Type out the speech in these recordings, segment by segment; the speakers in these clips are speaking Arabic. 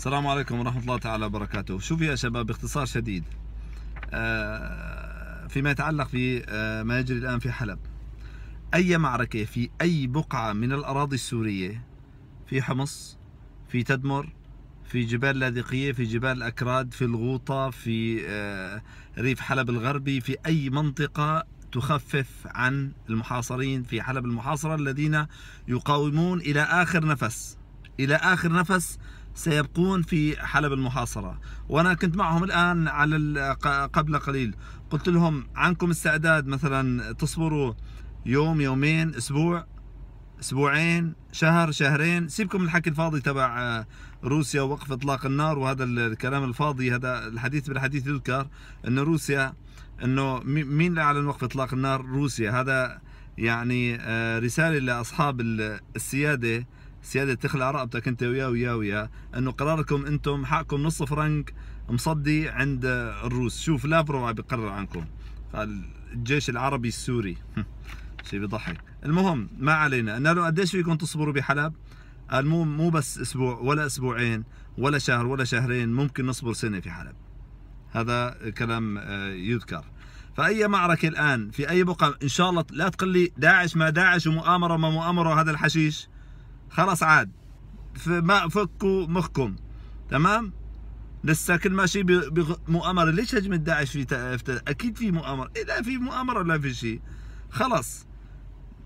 السلام عليكم ورحمة الله تعالى وبركاته شوف يا شباب باختصار شديد آه، فيما يتعلق بما آه، يجري الآن في حلب أي معركة في أي بقعة من الأراضي السورية في حمص في تدمر في جبال لاذقية في جبال الاكراد في الغوطة في آه، ريف حلب الغربي في أي منطقة تخفف عن المحاصرين في حلب المحاصرة الذين يقاومون إلى آخر نفس إلى آخر نفس سيبقون في حلب المحاصرة وأنا كنت معهم الآن على قبل قليل قلت لهم عنكم استعداد مثلا تصبروا يوم يومين أسبوع أسبوعين شهر شهرين سيبكم الحكي الفاضي تبع آه، روسيا ووقف إطلاق النار وهذا الكلام الفاضي هذا الحديث بالحديث يذكر أن روسيا أنه مين اللي أعلن وقف إطلاق النار روسيا هذا يعني آه، رسالة لأصحاب السيادة سياده تخلع رقبتك انت وياه وياه وياه انه قراركم انتم حقكم نص فرنك مصدي عند الروس شوف لافرو عم بيقرر عنكم قال الجيش العربي السوري شيء بيضحك المهم ما علينا قلنا له قديش فيكم تصبروا بحلب قال مو مو بس اسبوع ولا اسبوعين ولا شهر ولا شهرين ممكن نصبر سنه في حلب هذا كلام آه، يذكر فاي معركه الان في اي بقعه ان شاء الله لا تقلي لي داعش ما داعش ومؤامره ما مؤامره هذا الحشيش خلاص عاد ما فكوا مخكم تمام لسه كل ماشي بمؤامره ليش هجم داعش في, اكيد في مؤامره إذا إيه لا في مؤامره لا في شيء خلاص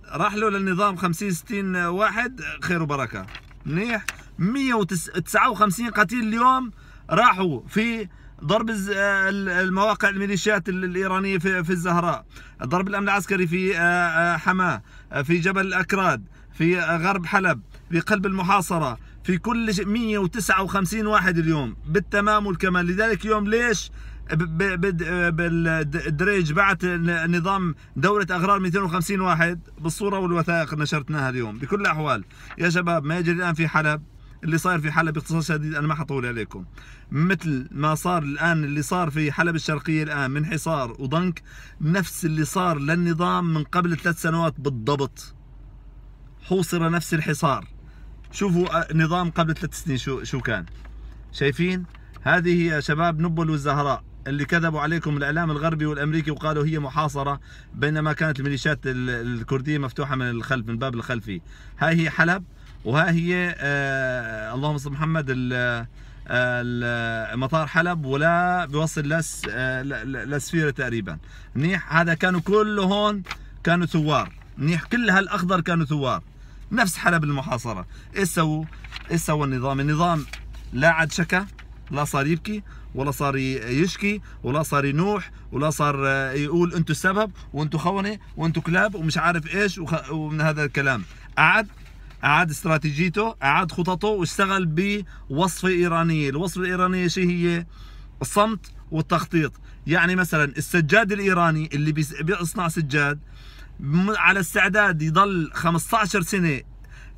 راح له للنظام 50 60 واحد خير وبركه منيح 159 قتيل اليوم راحوا في ضرب المواقع الميليشيات الايرانيه في الزهراء ضرب الامن العسكري في آه، آه، حماه آه، في جبل الاكراد في غرب حلب في قلب المحاصرة في كل 159 واحد اليوم بالتمام والكمال لذلك يوم ليش بالدريج بعت نظام دورة أغرار 250 واحد بالصورة والوثائق نشرتناها اليوم بكل الأحوال يا شباب ما يجري الآن في حلب اللي صاير في حلب باختصار شديد انا ما حطول عليكم مثل ما صار الان اللي صار في حلب الشرقيه الان من حصار وضنك نفس اللي صار للنظام من قبل ثلاث سنوات بالضبط حوصر نفس الحصار شوفوا آه، نظام قبل ثلاث سنين شو شو كان شايفين هذه يا شباب نبل والزهراء اللي كذبوا عليكم الاعلام الغربي والامريكي وقالوا هي محاصره بينما كانت الميليشيات الكرديه مفتوحه من الخلف من الباب الخلفي هاي هي حلب وها هي آه اللهم صل محمد آه، مطار حلب ولا بيوصل لس آه، لسفيره تقريبا منيح هذا كانوا كله هون كانوا ثوار منيح كل هالاخضر كانوا ثوار نفس حلب المحاصره ايش سووا ايش سوى النظام النظام لا عاد شكا لا صار يبكي ولا صار يشكي ولا صار ينوح ولا صار آه، يقول انتم السبب وانتم خونه وانتم كلاب ومش عارف ايش ومن هذا الكلام قعد اعاد استراتيجيته اعاد خططه واشتغل بوصفه ايرانيه الوصفه الايرانيه شو هي الصمت والتخطيط يعني مثلا السجاد الايراني اللي بيصنع سجاد على استعداد يضل 15 سنه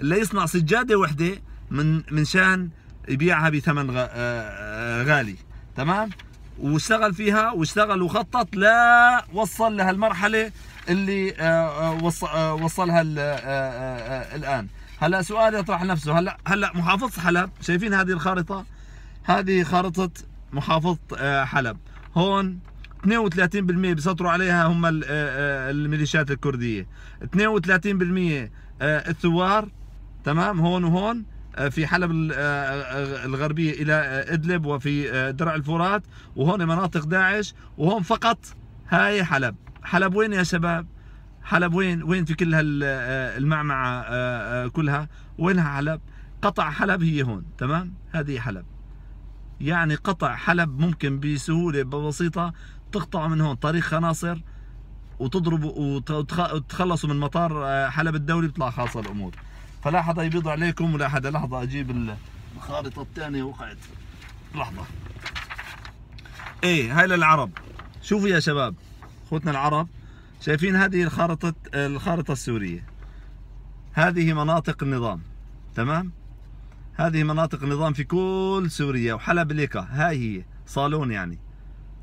ليصنع سجاده وحده من من شان يبيعها بثمن آه، آه، غالي تمام واشتغل فيها واشتغل وخطط لا وصل لهالمرحله اللي آه، وصلها الان هلا سؤال يطرح نفسه هلا هلا محافظه حلب شايفين هذه الخارطه هذه خارطه محافظه حلب هون 32% بيسيطروا عليها هم آه، آه، الميليشيات الكرديه 32% آه، الثوار تمام هون وهون في حلب الغربيه الى ادلب وفي درع الفرات وهون مناطق داعش وهون فقط هاي حلب حلب وين يا شباب حلب وين وين في كل هالمعمعه كلها وينها حلب قطع حلب هي هون تمام هذه حلب يعني قطع حلب ممكن بسهوله ببسيطة تقطعوا من هون طريق خناصر وتضربوا وتخلصوا من مطار آه، حلب الدولي بيطلع خالصه الامور فلا حدا يبيض عليكم ولا حدا لحظه اجيب الخارطه الثانيه وقعت لحظه ايه هاي للعرب شوفوا يا شباب اخوتنا العرب شايفين هذه الخارطه الخارطه السوريه هذه مناطق النظام تمام هذه مناطق النظام في كل سوريا وحلب ليكا هاي هي صالون يعني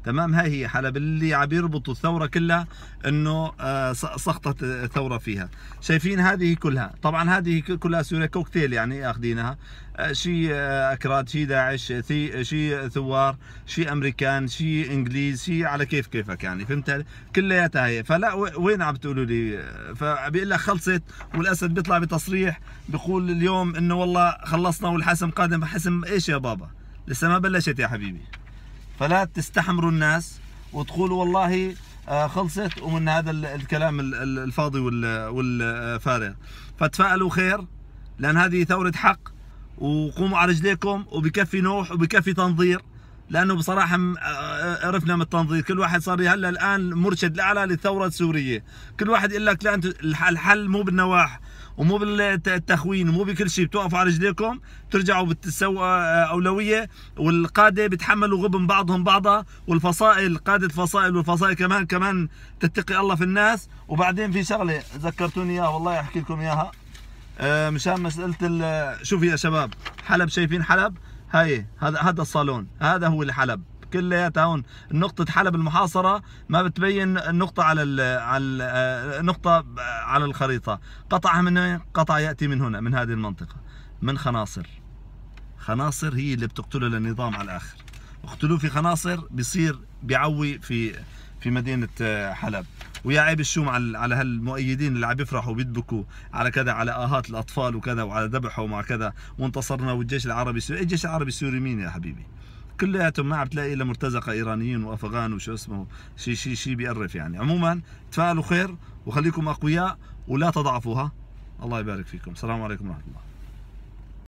تمام هاي هي حلب اللي عم يربطوا الثوره كلها انه آه، سقطت الثوره فيها شايفين هذه كلها طبعا هذه كلها سوريا كوكتيل يعني اخذينها آه، شي آه، اكراد شي داعش شي ثوار شي امريكان شي انجليز شي على كيف كيفك يعني فهمت كلياتها هي فلا وين عم تقولوا لي فبيقول لك خلصت والاسد بيطلع بتصريح بيقول اليوم انه والله خلصنا والحسم قادم حسم ايش يا بابا لسه ما بلشت يا حبيبي فلا تستحمروا الناس وتقولوا والله آه، خلصت ومن هذا الكلام الفاضي والفارغ فتفائلوا خير لان هذه ثوره حق وقوموا على رجليكم وبكفي نوح وبكفي تنظير لانه بصراحه آه، عرفنا من التنظير كل واحد صار هلا الان مرشد الاعلى للثوره السوريه كل واحد يقول لك لا الحل مو بالنواح ومو بالتخوين ومو بكل شيء بتوقفوا على رجليكم بترجعوا بتسووا اولويه والقاده بيتحملوا غبن بعضهم بعضا والفصائل قاده الفصائل والفصائل كمان كمان تتقي الله في الناس وبعدين في شغله ذكرتوني اياها والله احكي لكم اياها آه، مشان مساله شوف يا شباب حلب شايفين حلب هاي هذا هذا الصالون هذا هو الحلب كلياتها هون نقطة حلب المحاصرة ما بتبين النقطة على الـ على الـ نقطة على الخريطة قطعها من وين؟ قطع يأتي من هنا من هذه المنطقة من خناصر خناصر هي اللي بتقتله للنظام على الآخر اقتلوه في خناصر بيصير بيعوي في في مدينة آه، حلب ويا عيب الشوم على على هالمؤيدين اللي عم يفرحوا وبيدبكوا على كذا على اهات الاطفال وكذا وعلى ذبحهم وكذا كذا وانتصرنا والجيش العربي السوري، الجيش العربي السوري مين يا حبيبي؟ كلياتهم ما عم تلاقي الا مرتزقه ايرانيين وافغان وشو اسمه شيء شيء شيء بيقرف يعني عموما تفاعلوا خير وخليكم اقوياء ولا تضعفوها الله يبارك فيكم السلام عليكم ورحمه الله